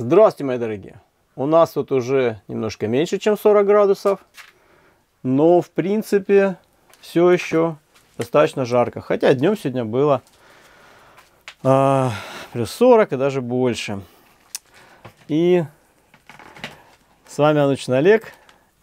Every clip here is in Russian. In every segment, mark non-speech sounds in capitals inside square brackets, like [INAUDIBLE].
Здравствуйте, мои дорогие! У нас тут уже немножко меньше, чем 40 градусов, но в принципе все еще достаточно жарко. Хотя днем сегодня было э, плюс 40 и даже больше. И с вами Анучин Олег.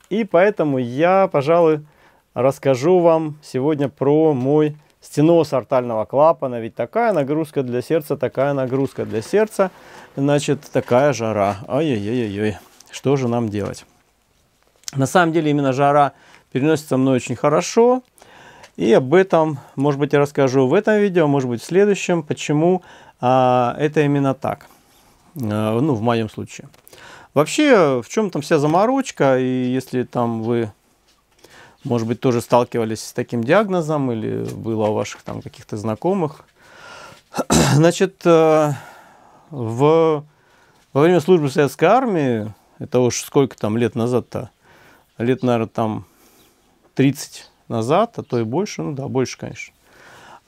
И поэтому я, пожалуй, расскажу вам сегодня про мой стеноз артального клапана, ведь такая нагрузка для сердца, такая нагрузка для сердца, значит, такая жара. Ай-яй-яй-яй, что же нам делать? На самом деле именно жара переносится мной очень хорошо, и об этом, может быть, я расскажу в этом видео, может быть, в следующем, почему а, это именно так, а, ну, в моем случае. Вообще, в чем там вся заморочка, и если там вы может быть, тоже сталкивались с таким диагнозом или было у ваших там каких-то знакомых. [CLEARS THROAT] Значит, э, в, во время службы в советской армии, это уж сколько там лет назад-то, лет, наверное, там 30 назад, а то и больше, ну да, больше, конечно,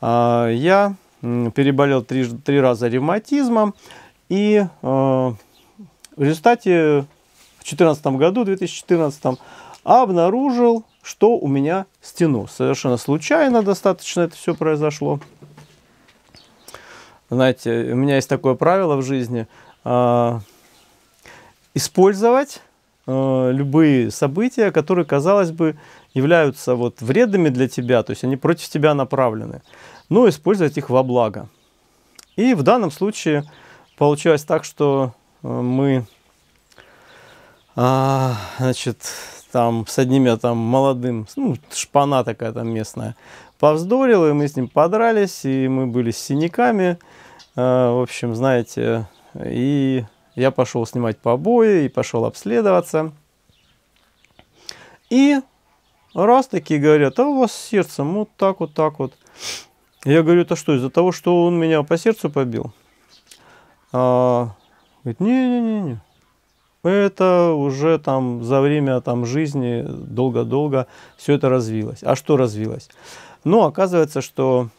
а, я переболел три, три раза ревматизмом, и э, в результате в 2014 году, 2014, обнаружил что у меня стену. Совершенно случайно достаточно это все произошло. Знаете, у меня есть такое правило в жизни. Э, использовать э, любые события, которые, казалось бы, являются вот вредными для тебя, то есть они против тебя направлены, но использовать их во благо. И в данном случае получилось так, что а, мы а, значит, там с одним я там молодым, ну, шпана такая там местная, повздорил, и мы с ним подрались, и мы были с синяками, а, в общем, знаете, и я пошел снимать побои, и пошел обследоваться. И раз такие говорят, а у вас сердце? сердцем вот так вот, так вот. Я говорю, это что, из-за того, что он меня по сердцу побил? А, говорит, не-не-не, это уже там за время там, жизни долго-долго все это развилось. А что развилось? Ну, оказывается, что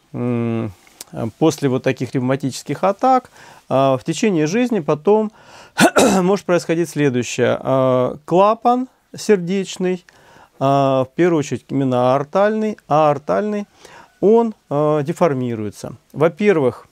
после вот таких ревматических атак а, в течение жизни потом [CLEARS THROAT] может происходить следующее. А, клапан сердечный, а, в первую очередь именно аортальный, аортальный, он деформируется. Во-первых,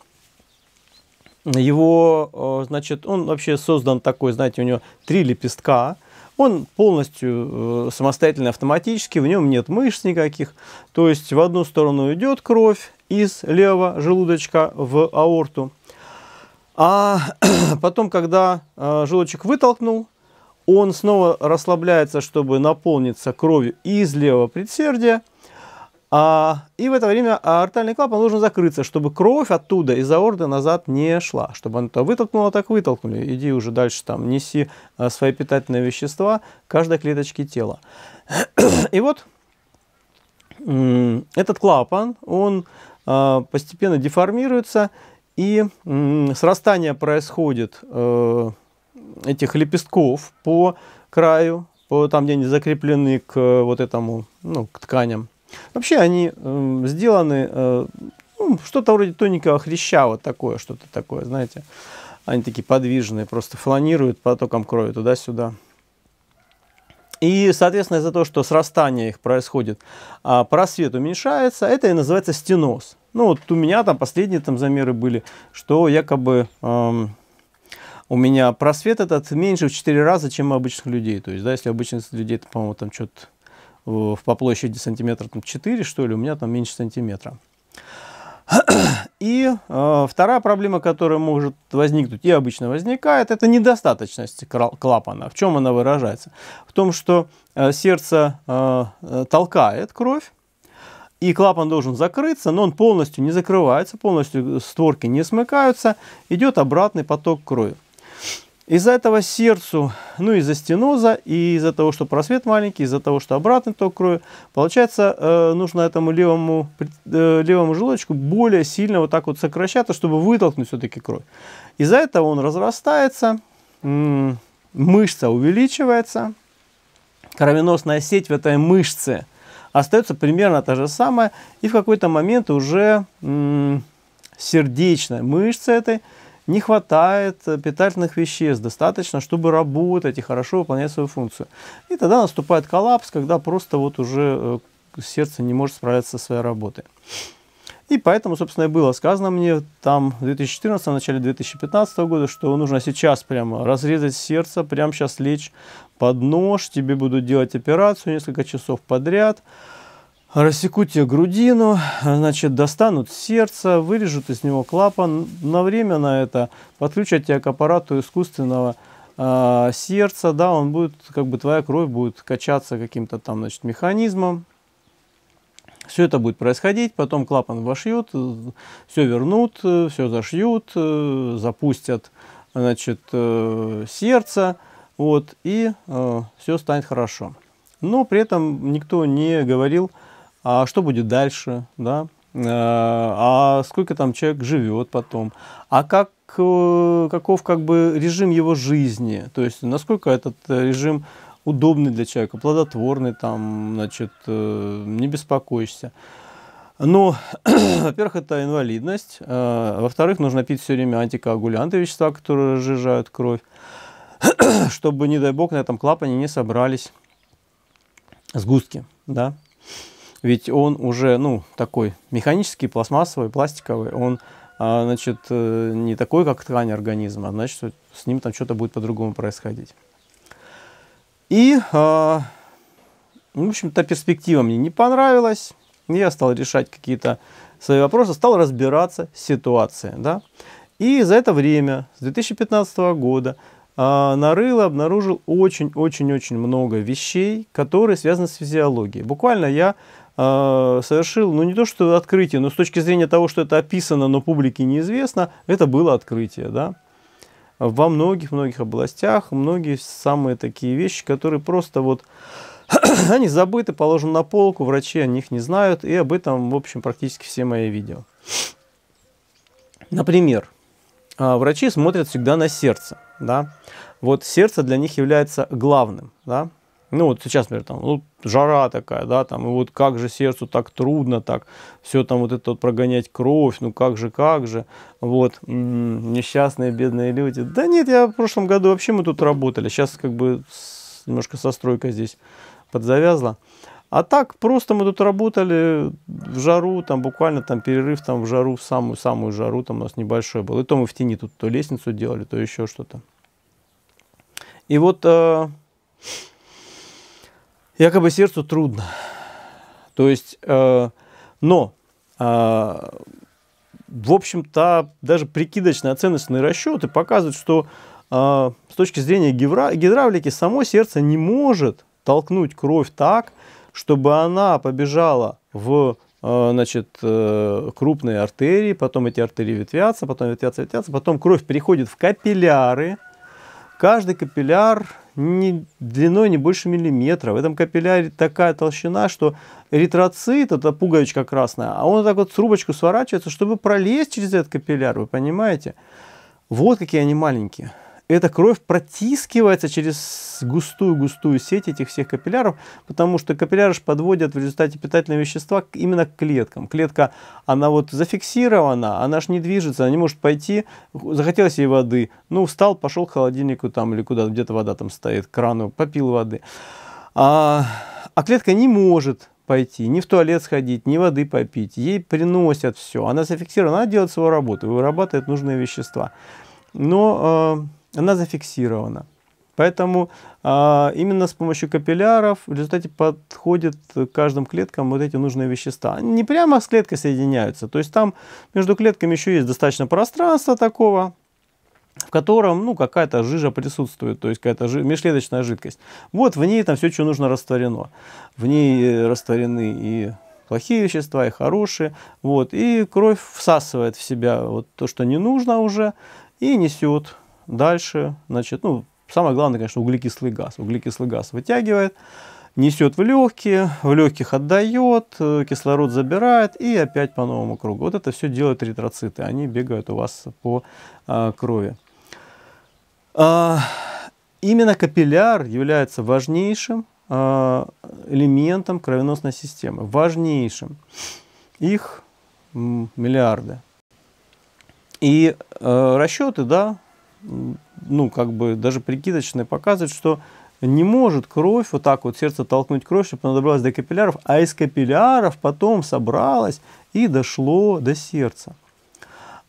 его, э, значит, он вообще создан такой, знаете, у него три лепестка, он полностью э, самостоятельно автоматически, в нем нет мышц никаких. То есть в одну сторону идет кровь из левого желудочка в аорту. А [CLEARS THROAT] потом, когда э, желудочек вытолкнул, он снова расслабляется, чтобы наполниться кровью из левого предсердия – а, и в это время артальный клапан должен закрыться, чтобы кровь оттуда из аорды назад не шла. Чтобы она вытолкнула, так вытолкнули. Иди уже дальше там, неси а, свои питательные вещества каждой клеточке тела. [CLEARS THROAT] И вот этот клапан, он а, постепенно деформируется, и срастание происходит э, этих лепестков по краю, по, там, где они закреплены к э, вот этому, ну, к тканям Вообще они э, сделаны э, ну, что-то вроде тоненького хряща, вот такое, что-то такое, знаете. Они такие подвижные, просто фланируют потоком крови туда-сюда. И, соответственно, из-за того, что срастание их происходит, а просвет уменьшается, это и называется стеноз. Ну, вот у меня там последние там замеры были, что якобы эм, у меня просвет этот меньше в 4 раза, чем у обычных людей. То есть, да, если у обычных людей, по-моему, там что-то в, по площади сантиметра там, 4, что ли, у меня там меньше сантиметра. [CLEARS THROAT] И э, вторая проблема, которая может возникнуть и обычно возникает, это недостаточность клапана. В чем она выражается? В том, что э, сердце э, э, толкает кровь, и клапан должен закрыться, но он полностью не закрывается, полностью створки не смыкаются, идет обратный поток крови. Из-за этого сердцу, ну из-за стеноза, и из-за того, что просвет маленький, из-за того, что обратный ток крови, получается, э, нужно этому левому, э, левому желудочку более сильно вот так вот сокращаться, чтобы вытолкнуть все-таки кровь. Из-за этого он разрастается, э, мышца увеличивается, кровеносная сеть в этой мышце остается примерно та же самая, и в какой-то момент уже э, сердечная мышца этой, не хватает питательных веществ достаточно, чтобы работать и хорошо выполнять свою функцию. И тогда наступает коллапс, когда просто вот уже э, сердце не может справиться со своей работой. И поэтому, собственно, и было сказано мне там в 2014, в начале 2015 года, что нужно сейчас прямо разрезать сердце, прямо сейчас лечь под нож, тебе будут делать операцию несколько часов подряд – Рассекут тебе грудину, значит, достанут сердце, вырежут из него клапан. На время на это подключат тебя к аппарату искусственного э, сердца, да, он будет, как бы твоя кровь будет качаться каким-то там, значит, механизмом. Все это будет происходить, потом клапан вошьют, все вернут, все зашьют, запустят, значит, э, сердце, вот, и э, все станет хорошо. Но при этом никто не говорил, а что будет дальше, да, э, а сколько там человек живет потом, а как, э, каков как бы режим его жизни, то есть насколько этот режим удобный для человека, плодотворный, там, значит, э, не беспокоишься. Но, ну, [CLEARS THROAT] во-первых, это инвалидность. Во-вторых, нужно пить все время антикоагулянты, вещества, которые разжижают кровь, [CLEARS THROAT] чтобы, не дай бог, на этом клапане не собрались сгустки, да ведь он уже, ну, такой механический, пластмассовый, пластиковый, он, а, значит, э, не такой, как ткань организма, а значит, с ним там что-то будет по-другому происходить. И, а, ну, в общем-то, перспектива мне не понравилась, я стал решать какие-то свои вопросы, стал разбираться с ситуацией, да. И за это время, с 2015 года, Нарыло обнаружил очень-очень-очень много вещей, которые связаны с физиологией. Буквально я а, совершил, ну не то что открытие, но с точки зрения того, что это описано, но публике неизвестно, это было открытие, да. Во многих-многих областях, многие самые такие вещи, которые просто вот, [CLEARS THROAT] они забыты, положены на полку, врачи о них не знают, и об этом, в общем, практически все мои видео. Например, а, врачи смотрят всегда на сердце, да. Вот сердце для них является главным, да. Ну вот сейчас, например, там, ну, жара такая, да, там, и вот как же сердцу так трудно, так, все там вот это вот прогонять кровь, ну как же, как же, вот, м-м, несчастные, бедные люди. Да нет, я в прошлом году вообще мы тут работали, сейчас как бы с, немножко со стройкой здесь подзавязла. А так просто мы тут работали в жару, там буквально там перерыв там в жару, в самую-самую жару там у нас небольшой был. И то мы в тени тут то лестницу делали, то еще что-то. И вот э, Якобы сердцу трудно. То есть, э, но, э, в общем-то, даже прикидочно-оценочные расчеты показывают, что э, с точки зрения гидравлики само сердце не может толкнуть кровь так, чтобы она побежала в э, значит, э, крупные артерии, потом эти артерии ветвятся, потом ветвятся, ветвятся, потом кровь переходит в капилляры. Каждый капилляр не длиной не больше миллиметра. В этом капилляре такая толщина, что эритроцит, это пуговичка красная, а он так вот трубочку сворачивается, чтобы пролезть через этот капилляр, вы понимаете? Вот какие они маленькие эта кровь протискивается через густую-густую сеть этих всех капилляров, потому что капилляры же подводят в результате питательные вещества именно к клеткам. Клетка, она вот зафиксирована, она же не движется, она не может пойти, захотелось ей воды, ну, встал, пошел к холодильнику там или куда то где-то вода там стоит, крану, попил воды. А, а клетка не может пойти, ни в туалет сходить, ни воды попить. Ей приносят все. Она зафиксирована, она делает свою работу, вырабатывает нужные вещества. Но а, она зафиксирована. Поэтому а, именно с помощью капилляров в результате подходят к каждым клеткам вот эти нужные вещества. Они не прямо с клеткой соединяются, то есть там между клетками еще есть достаточно пространства такого, в котором ну, какая-то жижа присутствует, то есть какая-то жи- межклеточная жидкость. Вот в ней там все, что нужно, растворено. В ней э, растворены и плохие вещества, и хорошие. Вот, и кровь всасывает в себя вот то, что не нужно уже, и несет Дальше, значит, ну, самое главное, конечно, углекислый газ. Углекислый газ вытягивает, несет в легкие, в легких отдает, э, кислород забирает и опять по новому кругу. Вот это все делают ретроциты, они бегают у вас по а, крови. А, именно капилляр является важнейшим а, элементом кровеносной системы, важнейшим. Их миллиарды. И э, расчеты, да, ну, как бы даже прикидочные показывают, что не может кровь, вот так вот сердце толкнуть кровь, чтобы она добралась до капилляров, а из капилляров потом собралась и дошло до сердца.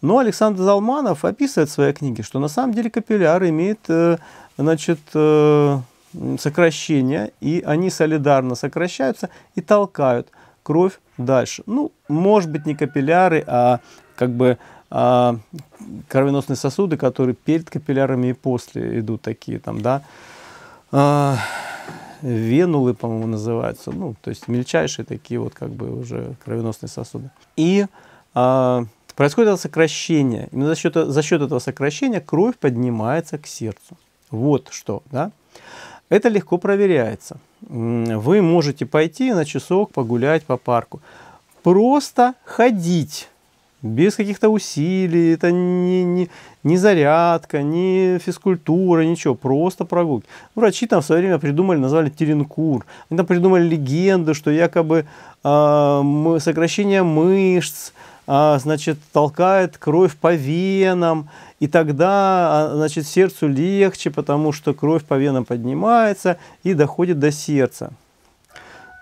Но Александр Залманов описывает в своей книге, что на самом деле капилляры имеют э, значит, э, сокращения, и они солидарно сокращаются и толкают кровь дальше. Ну, может быть, не капилляры, а как бы а, кровеносные сосуды, которые перед капиллярами и после идут такие там, да, а, венулы, по-моему, называются, ну, то есть мельчайшие такие вот как бы уже кровеносные сосуды. И а, происходит это сокращение. Именно за счет, за счет этого сокращения кровь поднимается к сердцу. Вот что, да. Это легко проверяется. Вы можете пойти на часок погулять по парку. Просто ходить без каких-то усилий, это не, не, не зарядка, не физкультура, ничего, просто прогулки. Врачи там в свое время придумали, назвали теренкур. Они там придумали легенду, что якобы э, мы, сокращение мышц, э, значит, толкает кровь по венам, и тогда, а, значит, сердцу легче, потому что кровь по венам поднимается и доходит до сердца.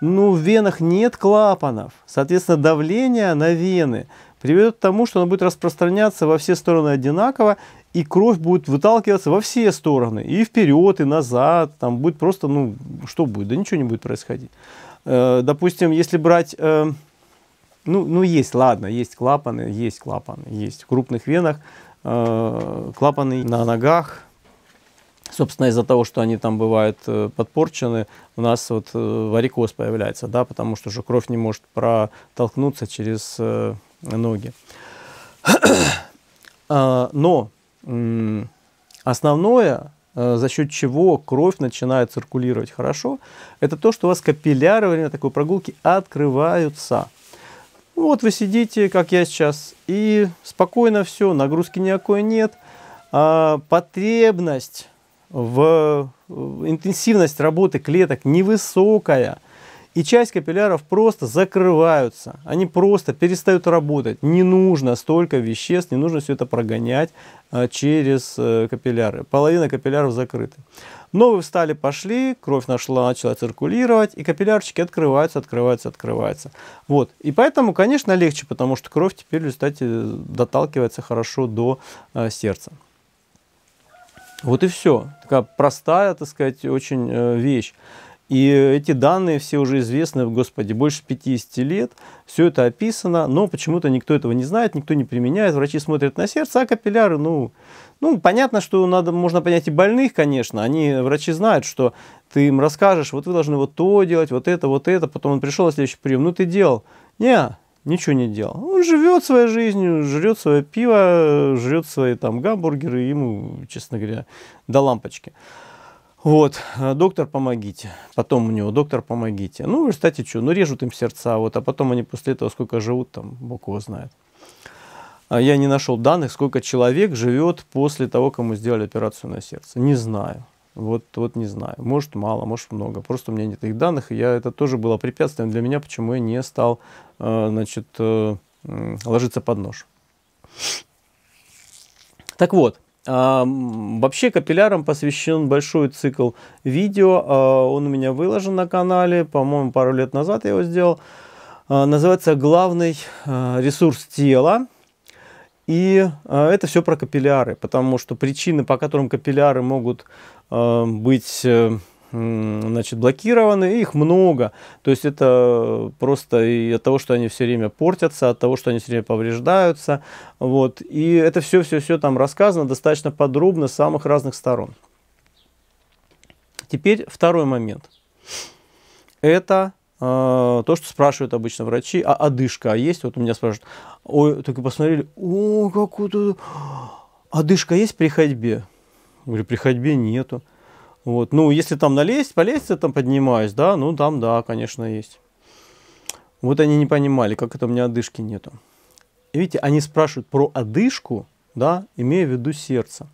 Ну, в венах нет клапанов, соответственно, давление на вены – приведет к тому, что она будет распространяться во все стороны одинаково, и кровь будет выталкиваться во все стороны, и вперед, и назад, там будет просто, ну, что будет, да ничего не будет происходить. Э, допустим, если брать, э, ну, ну, есть, ладно, есть клапаны, есть клапаны, есть в крупных венах, э, клапаны на ногах, Собственно, из-за того, что они там бывают э, подпорчены, у нас вот э, варикоз появляется, да, потому что же кровь не может протолкнуться через э, ноги. [CLEARS THROAT] А, но основное, э, за счет чего кровь начинает циркулировать хорошо, это то, что у вас капилляры во время такой прогулки открываются. Вот вы сидите, как я сейчас, и спокойно все, нагрузки никакой нет. А потребность в интенсивность работы клеток невысокая – и часть капилляров просто закрываются, они просто перестают работать. Не нужно столько веществ, не нужно все это прогонять а, через э, капилляры. Половина капилляров закрыты. Новые встали, пошли, кровь нашла, начала циркулировать, и капиллярчики открываются, открываются, открываются. Вот. И поэтому, конечно, легче, потому что кровь теперь, кстати, доталкивается хорошо до э, сердца. Вот и все. Такая простая, так сказать, очень э, вещь. И эти данные все уже известны, господи, больше 50 лет. Все это описано, но почему-то никто этого не знает, никто не применяет. Врачи смотрят на сердце, а капилляры, ну, ну, понятно, что надо, можно понять и больных, конечно. Они, врачи знают, что ты им расскажешь, вот вы должны вот то делать, вот это, вот это. Потом он пришел на следующий прием, ну, ты делал. Не, ничего не делал. Он живет своей жизнью, жрет свое пиво, жрет свои там гамбургеры, ему, честно говоря, до лампочки. Вот, э, доктор, помогите. Потом у него, доктор, помогите. Ну, в результате что? Ну, режут им сердца, вот, а потом они после этого сколько живут, там, бог его знает. А я не нашел данных, сколько человек живет после того, кому сделали операцию на сердце. Не знаю. Вот, вот не знаю. Может, мало, может, много. Просто у меня нет их данных. И я, это тоже было препятствием для меня, почему я не стал э, значит, э, ложиться под нож. Так вот, Вообще капиллярам посвящен большой цикл видео. А, он у меня выложен на канале. По-моему, пару лет назад я его сделал. А, называется «Главный а, ресурс тела». И это все про капилляры, потому что причины, по которым капилляры могут быть э, значит, блокированы, их много. То есть это просто и от того, что они все время портятся, от того, что они все время повреждаются. Вот. И это все-все-все там рассказано достаточно подробно с самых разных сторон. Теперь второй момент. Это э, то, что спрашивают обычно врачи, а одышка а есть? Вот у меня спрашивают, ой, только посмотрели, о, какую-то а одышка есть при ходьбе? говорю, при ходьбе нету. Вот. Ну, если там налезть, по лестнице там поднимаюсь, да, ну там, да, конечно, есть. Вот они не понимали, как это у меня одышки нету. И видите, они спрашивают про одышку, да, имея в виду сердце.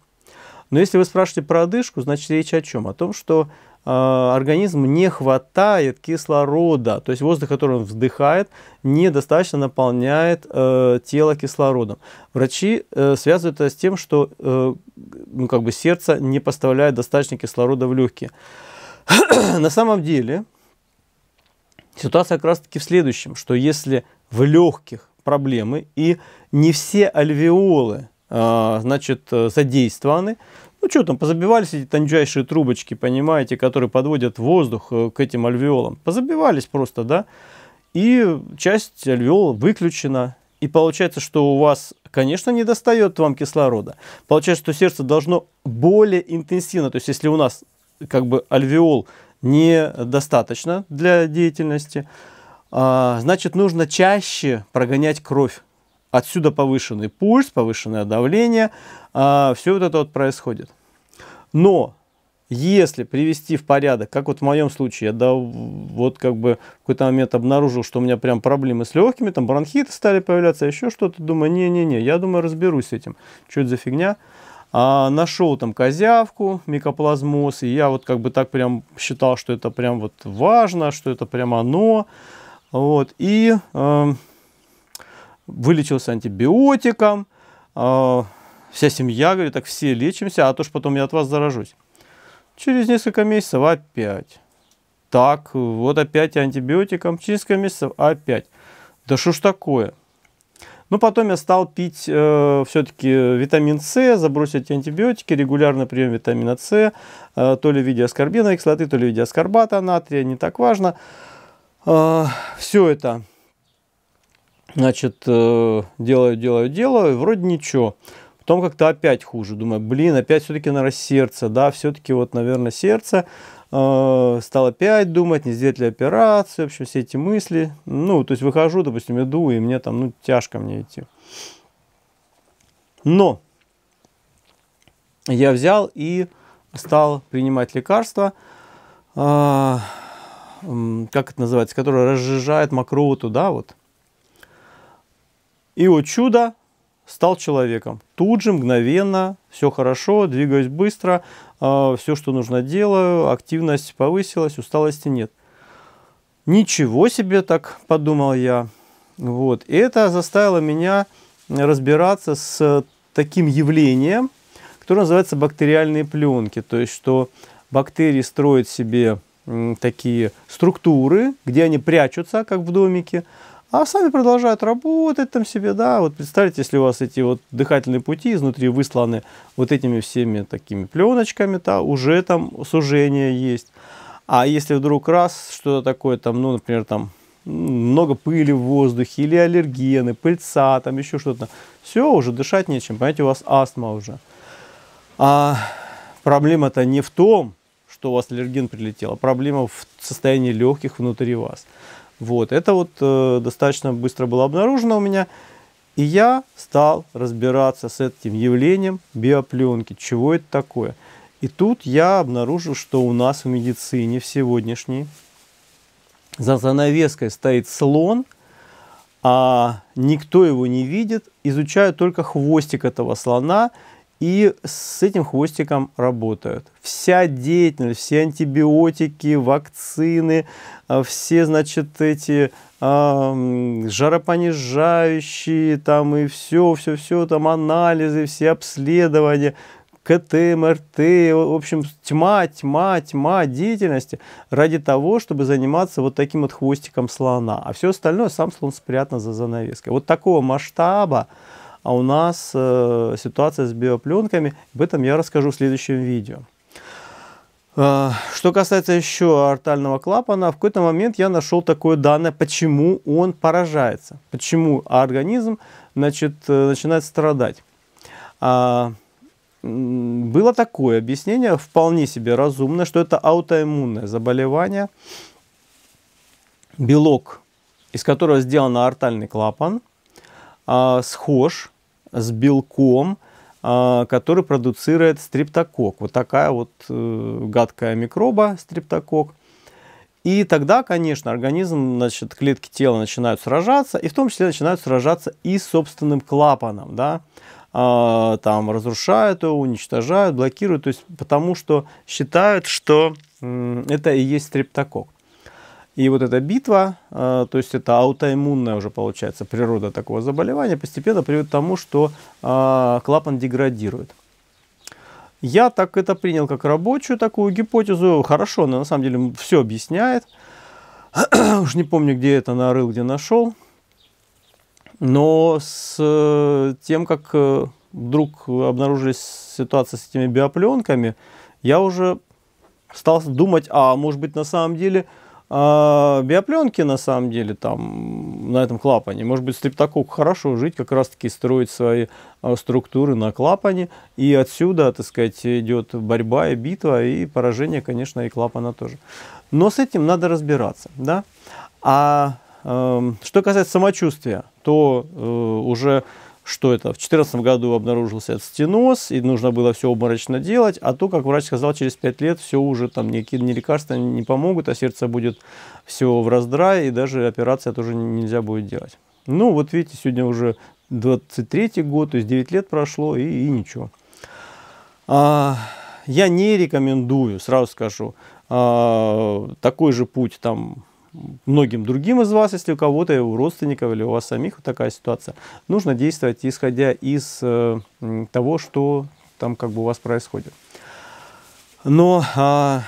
Но если вы спрашиваете про одышку, значит речь о чем? О том, что Э, организм не хватает кислорода, то есть воздух, который он вздыхает, недостаточно наполняет э, тело кислородом. Врачи э, связывают это с тем, что э, ну, как бы сердце не поставляет достаточно кислорода в легкие. [CLEARS THROAT] На самом деле ситуация как раз-таки в следующем, что если в легких проблемы и не все альвеолы э, значит, э, задействованы, ну что там, позабивались эти тончайшие трубочки, понимаете, которые подводят воздух э, к этим альвеолам. Позабивались просто, да. И часть альвеола выключена. И получается, что у вас, конечно, не достает вам кислорода. Получается, что сердце должно более интенсивно. То есть, если у нас как бы альвеол недостаточно для деятельности, а, значит, нужно чаще прогонять кровь Отсюда повышенный пульс, повышенное давление, а, все вот это вот происходит. Но если привести в порядок, как вот в моем случае, я да, вот как бы в какой-то момент обнаружил, что у меня прям проблемы с легкими, там бронхиты стали появляться, еще что-то, думаю, не-не-не, я думаю, разберусь с этим, что это за фигня. А, нашел там козявку, микоплазмоз, и я вот как бы так прям считал, что это прям вот важно, что это прям оно. Вот, и... Э, вылечился антибиотиком, а, вся семья, говорит, так все лечимся, а то ж потом я от вас заражусь. Через несколько месяцев опять. Так, вот опять антибиотиком, через несколько месяцев опять. Да что ж такое? Ну потом я стал пить э, все-таки витамин С, забросить антибиотики, регулярно прием витамина С, э, то ли в виде аскорбиновой кислоты, то ли в виде аскорбата натрия, не так важно. Э, все это Значит, э, делаю, делаю, делаю, вроде ничего. Потом как-то опять хуже. Думаю, блин, опять все-таки, наверное, сердце, да, все-таки вот, наверное, сердце. Э, стал опять думать, не сделать ли операцию, в общем, все эти мысли. Ну, то есть выхожу, допустим, иду, и мне там, ну, тяжко мне идти. Но я взял и стал принимать лекарства, э, как это называется, которое разжижает мокроту, да, вот. И, вот чудо, стал человеком. Тут же, мгновенно, все хорошо, двигаюсь быстро, а, все, что нужно, делаю, активность повысилась, усталости нет. Ничего себе, так подумал я. Вот. И это заставило меня разбираться с таким явлением, которое называется бактериальные пленки. То есть, что бактерии строят себе такие структуры, где они прячутся, как в домике, а сами продолжают работать там себе, да. Вот представьте, если у вас эти вот дыхательные пути изнутри высланы вот этими всеми такими пленочками, да, уже там сужение есть. А если вдруг раз что-то такое там, ну, например, там много пыли в воздухе или аллергены, пыльца, там еще что-то, все, уже дышать нечем, понимаете, у вас астма уже. А проблема-то не в том, что у вас аллерген прилетел, а проблема в состоянии легких внутри вас. Вот, это вот э, достаточно быстро было обнаружено у меня. И я стал разбираться с этим явлением биопленки, чего это такое. И тут я обнаружил, что у нас в медицине в сегодняшней за занавеской стоит слон, а никто его не видит, изучают только хвостик этого слона – и с этим хвостиком работают. Вся деятельность, все антибиотики, вакцины, э, все, значит, эти жаропонижающие, там и все, все, все, там анализы, все обследования, КТ, МРТ, в общем, тьма, тьма, тьма деятельности ради того, чтобы заниматься вот таким вот хвостиком слона. А все остальное сам слон спрятан за занавеской. Вот такого масштаба а у нас э, ситуация с биопленками. Об этом я расскажу в следующем видео. Э, что касается еще артального клапана, в какой-то момент я нашел такое данное, почему он поражается, почему организм значит, э, начинает страдать. А, было такое объяснение, вполне себе разумное, что это аутоиммунное заболевание. Белок, из которого сделан артальный клапан, а, схож с белком, а, который продуцирует стриптокок. Вот такая вот э, гадкая микроба стриптокок. И тогда, конечно, организм, значит, клетки тела начинают сражаться, и в том числе начинают сражаться и с собственным клапаном, да, а, там разрушают его, уничтожают, блокируют, то есть потому что считают, что это и есть стрептокок. И вот эта битва, э, то есть это аутоиммунная уже получается природа такого заболевания, постепенно приводит к тому, что э, клапан деградирует. Я так это принял как рабочую такую гипотезу. Хорошо, но на самом деле все объясняет. [CLEARS THROAT] Уж не помню, где это нарыл, где нашел. Но с э, тем, как вдруг обнаружилась ситуация с этими биопленками, я уже стал думать, а может быть на самом деле а биопленки, на самом деле, там, на этом клапане. Может быть, стриптокок хорошо жить, как раз-таки строить свои а, структуры на клапане. И отсюда, так сказать, идет борьба и битва, и поражение, конечно, и клапана тоже. Но с этим надо разбираться, да. А э, что касается самочувствия, то э, уже что это в 2014 году обнаружился стеноз, и нужно было все обморочно делать, а то, как врач сказал, через 5 лет все уже там никакие ни лекарства не помогут, а сердце будет все в раздрае, и даже операция тоже нельзя будет делать. Ну, вот видите, сегодня уже 23 год, то есть 9 лет прошло, и, и ничего. А, я не рекомендую, сразу скажу, а, такой же путь там многим другим из вас, если у кого-то, у родственников или у вас самих вот такая ситуация, нужно действовать исходя из э, того, что там как бы у вас происходит. Но э,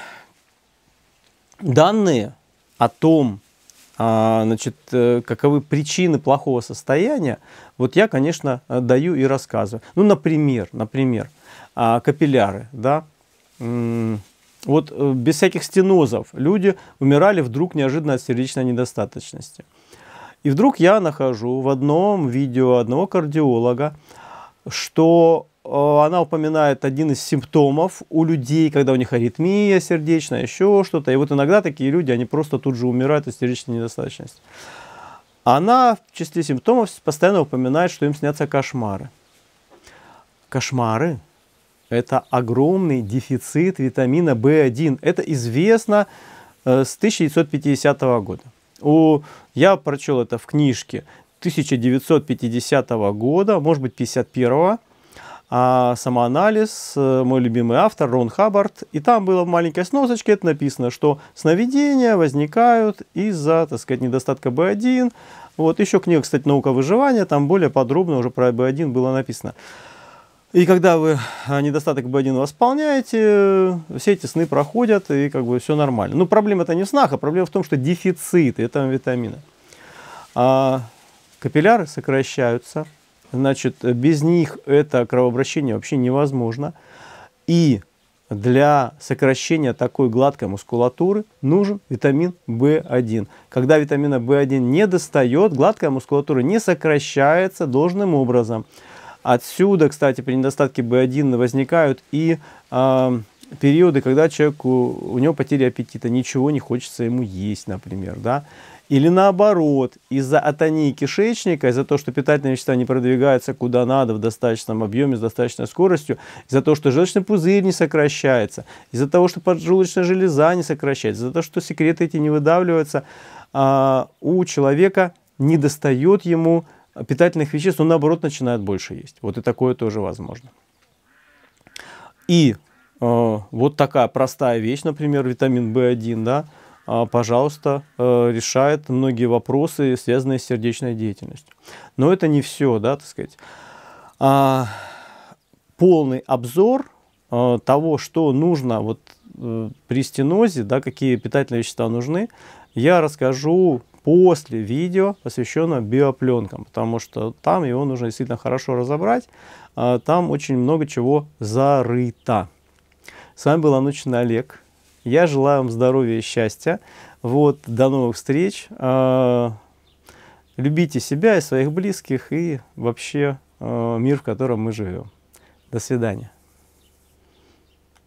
данные о том, э, значит, э, каковы причины плохого состояния, вот я, конечно, э, даю и рассказываю. Ну, например, например, э, капилляры, да, вот э, без всяких стенозов люди умирали вдруг неожиданно от сердечной недостаточности. И вдруг я нахожу в одном видео одного кардиолога, что э, она упоминает один из симптомов у людей, когда у них аритмия сердечная, еще что-то. И вот иногда такие люди, они просто тут же умирают от сердечной недостаточности. Она в числе симптомов постоянно упоминает, что им снятся кошмары. Кошмары это огромный дефицит витамина В1. Это известно э, с 1950 года. У, я прочел это в книжке 1950 года, может быть, 51 а самоанализ, э, мой любимый автор Рон Хаббард, и там было в маленькой сносочке, это написано, что сновидения возникают из-за, так сказать, недостатка B1, вот еще книга, кстати, «Наука выживания», там более подробно уже про B1 было написано. И когда вы а, недостаток B1 восполняете, э, все эти сны проходят, и как бы все нормально. Но ну, проблема-то не в снах, а проблема в том, что дефицит этого витамина. А капилляры сокращаются, значит, без них это кровообращение вообще невозможно. И для сокращения такой гладкой мускулатуры нужен витамин В1. Когда витамина В1 не достает, гладкая мускулатура не сокращается должным образом – Отсюда, кстати, при недостатке B1 возникают и э, периоды, когда человеку, у него потеря аппетита, ничего не хочется ему есть, например, да. Или наоборот, из-за атонии кишечника, из-за того, что питательные вещества не продвигаются куда надо в достаточном объеме, с достаточной скоростью, из-за того, что желчный пузырь не сокращается, из-за того, что поджелудочная железа не сокращается, из-за того, что секреты эти не выдавливаются, а, у человека недостает ему питательных веществ, он ну, наоборот начинает больше есть. Вот и такое тоже возможно. И э, вот такая простая вещь, например, витамин В1, да, э, пожалуйста, э, решает многие вопросы, связанные с сердечной деятельностью. Но это не все, да, так сказать. А, полный обзор э, того, что нужно вот э, при стенозе, да, какие питательные вещества нужны, я расскажу после видео, посвященного биопленкам, потому что там его нужно действительно хорошо разобрать, а, там очень много чего зарыто. С вами был Анучин Олег. Я желаю вам здоровья и счастья. Вот, до новых встреч. А, любите себя и своих близких и вообще а, мир, в котором мы живем. До свидания.